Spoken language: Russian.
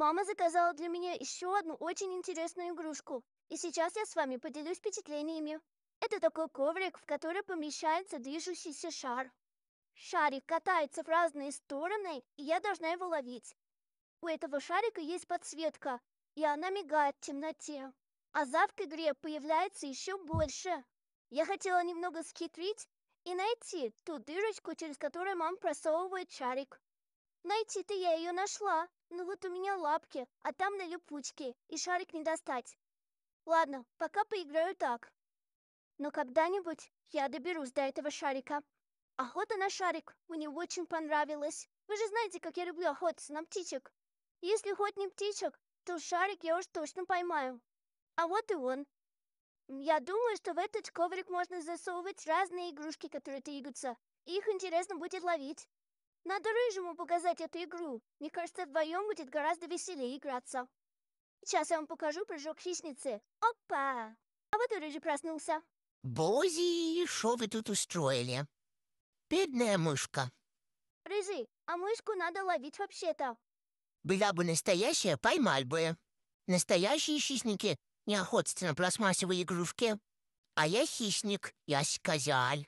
Мама заказала для меня еще одну очень интересную игрушку, и сейчас я с вами поделюсь впечатлениями. Это такой коврик, в который помещается движущийся шар. Шарик катается в разные стороны, и я должна его ловить. У этого шарика есть подсветка, и она мигает в темноте. А зав к игре появляется еще больше. Я хотела немного схитрить и найти ту дырочку, через которую мама просовывает шарик. Найти-то я ее нашла. Ну вот у меня лапки, а там на липучке, и шарик не достать. Ладно, пока поиграю так. Но когда-нибудь я доберусь до этого шарика. Охота на шарик мне очень понравилась. Вы же знаете, как я люблю охотиться на птичек. Если хоть не птичек, то шарик я уж точно поймаю. А вот и он. Я думаю, что в этот коврик можно засовывать разные игрушки, которые двигаются. Их интересно будет ловить. Надо рыжему показать эту игру. Мне кажется, вдвоем будет гораздо веселее играться. Сейчас я вам покажу прыжок хищницы. Опа! А вот и рыжий проснулся. Бози, что вы тут устроили? Бедная мышка. Рыжий, а мышку надо ловить вообще-то. Была бы настоящая, поймал бы. Настоящие хищники на пластмассовые игрушки. А я хищник, я сказаль.